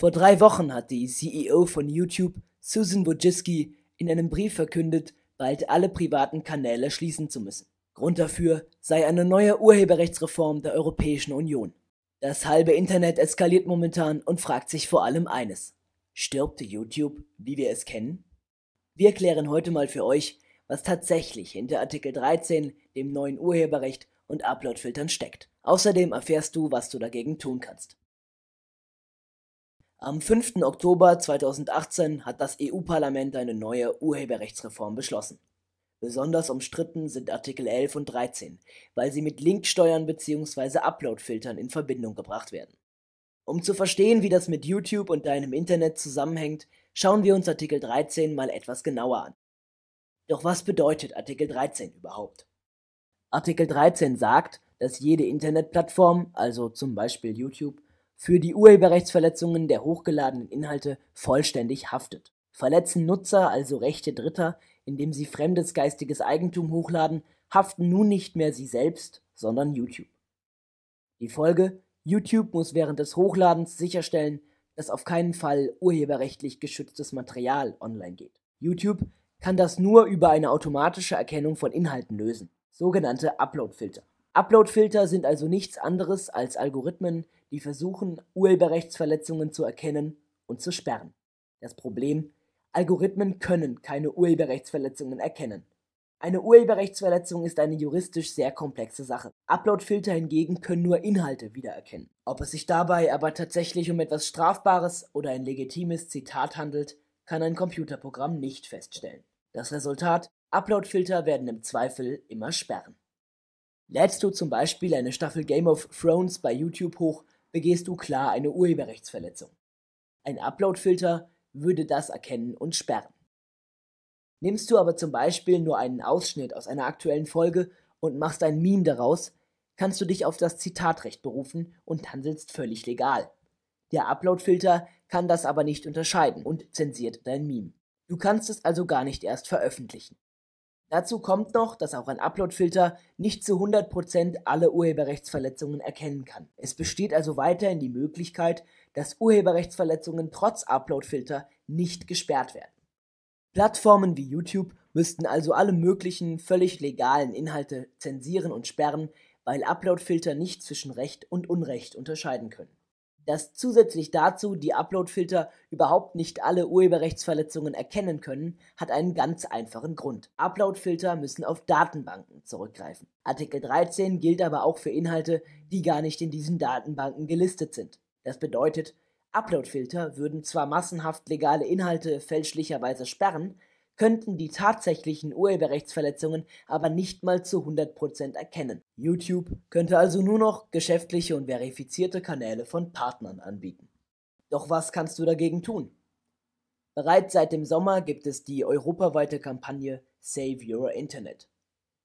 Vor drei Wochen hat die CEO von YouTube, Susan Wojcicki, in einem Brief verkündet, bald alle privaten Kanäle schließen zu müssen. Grund dafür sei eine neue Urheberrechtsreform der Europäischen Union. Das halbe Internet eskaliert momentan und fragt sich vor allem eines. Stirbt YouTube, wie wir es kennen? Wir klären heute mal für euch, was tatsächlich hinter Artikel 13, dem neuen Urheberrecht und Uploadfiltern steckt. Außerdem erfährst du, was du dagegen tun kannst. Am 5. Oktober 2018 hat das EU-Parlament eine neue Urheberrechtsreform beschlossen. Besonders umstritten sind Artikel 11 und 13, weil sie mit Linksteuern bzw. Uploadfiltern in Verbindung gebracht werden. Um zu verstehen, wie das mit YouTube und deinem Internet zusammenhängt, schauen wir uns Artikel 13 mal etwas genauer an. Doch was bedeutet Artikel 13 überhaupt? Artikel 13 sagt, dass jede Internetplattform, also zum Beispiel YouTube, für die Urheberrechtsverletzungen der hochgeladenen Inhalte vollständig haftet. Verletzen Nutzer, also Rechte Dritter, indem sie fremdes geistiges Eigentum hochladen, haften nun nicht mehr sie selbst, sondern YouTube. Die Folge, YouTube muss während des Hochladens sicherstellen, dass auf keinen Fall urheberrechtlich geschütztes Material online geht. YouTube kann das nur über eine automatische Erkennung von Inhalten lösen, sogenannte Uploadfilter. Uploadfilter sind also nichts anderes als Algorithmen, die versuchen, Urheberrechtsverletzungen zu erkennen und zu sperren. Das Problem, Algorithmen können keine Urheberrechtsverletzungen erkennen. Eine Urheberrechtsverletzung ist eine juristisch sehr komplexe Sache. Uploadfilter hingegen können nur Inhalte wiedererkennen. Ob es sich dabei aber tatsächlich um etwas Strafbares oder ein legitimes Zitat handelt, kann ein Computerprogramm nicht feststellen. Das Resultat, Uploadfilter werden im Zweifel immer sperren. Lädst du zum Beispiel eine Staffel Game of Thrones bei YouTube hoch, begehst du klar eine Urheberrechtsverletzung. Ein Uploadfilter würde das erkennen und sperren. Nimmst du aber zum Beispiel nur einen Ausschnitt aus einer aktuellen Folge und machst ein Meme daraus, kannst du dich auf das Zitatrecht berufen und handelst völlig legal. Der Uploadfilter kann das aber nicht unterscheiden und zensiert dein Meme. Du kannst es also gar nicht erst veröffentlichen. Dazu kommt noch, dass auch ein Uploadfilter nicht zu 100% alle Urheberrechtsverletzungen erkennen kann. Es besteht also weiterhin die Möglichkeit, dass Urheberrechtsverletzungen trotz Uploadfilter nicht gesperrt werden. Plattformen wie YouTube müssten also alle möglichen völlig legalen Inhalte zensieren und sperren, weil Uploadfilter nicht zwischen Recht und Unrecht unterscheiden können dass zusätzlich dazu die Upload-Filter überhaupt nicht alle Urheberrechtsverletzungen erkennen können, hat einen ganz einfachen Grund. Upload-Filter müssen auf Datenbanken zurückgreifen. Artikel 13 gilt aber auch für Inhalte, die gar nicht in diesen Datenbanken gelistet sind. Das bedeutet, Upload-Filter würden zwar massenhaft legale Inhalte fälschlicherweise sperren, könnten die tatsächlichen Urheberrechtsverletzungen aber nicht mal zu 100% erkennen. YouTube könnte also nur noch geschäftliche und verifizierte Kanäle von Partnern anbieten. Doch was kannst du dagegen tun? Bereits seit dem Sommer gibt es die europaweite Kampagne Save Your Internet.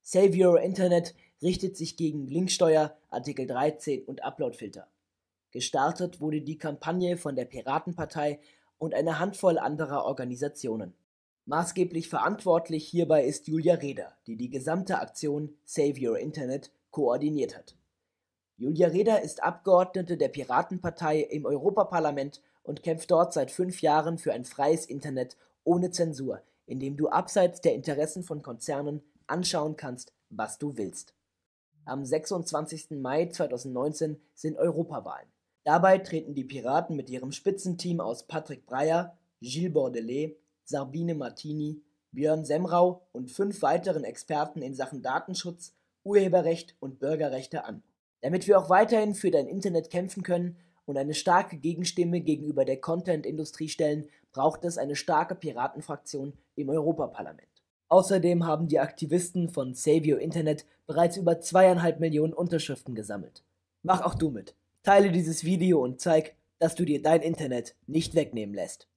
Save Your Internet richtet sich gegen Linksteuer, Artikel 13 und Uploadfilter. Gestartet wurde die Kampagne von der Piratenpartei und einer Handvoll anderer Organisationen. Maßgeblich verantwortlich hierbei ist Julia Reda, die die gesamte Aktion Save Your Internet koordiniert hat. Julia Reda ist Abgeordnete der Piratenpartei im Europaparlament und kämpft dort seit fünf Jahren für ein freies Internet ohne Zensur, in dem du abseits der Interessen von Konzernen anschauen kannst, was du willst. Am 26. Mai 2019 sind Europawahlen. Dabei treten die Piraten mit ihrem Spitzenteam aus Patrick Breyer, Gilles Bordelais, Sabine Martini, Björn Semrau und fünf weiteren Experten in Sachen Datenschutz, Urheberrecht und Bürgerrechte an. Damit wir auch weiterhin für dein Internet kämpfen können und eine starke Gegenstimme gegenüber der Content-Industrie stellen, braucht es eine starke Piratenfraktion im Europaparlament. Außerdem haben die Aktivisten von Save Your Internet bereits über zweieinhalb Millionen Unterschriften gesammelt. Mach auch du mit. Teile dieses Video und zeig, dass du dir dein Internet nicht wegnehmen lässt.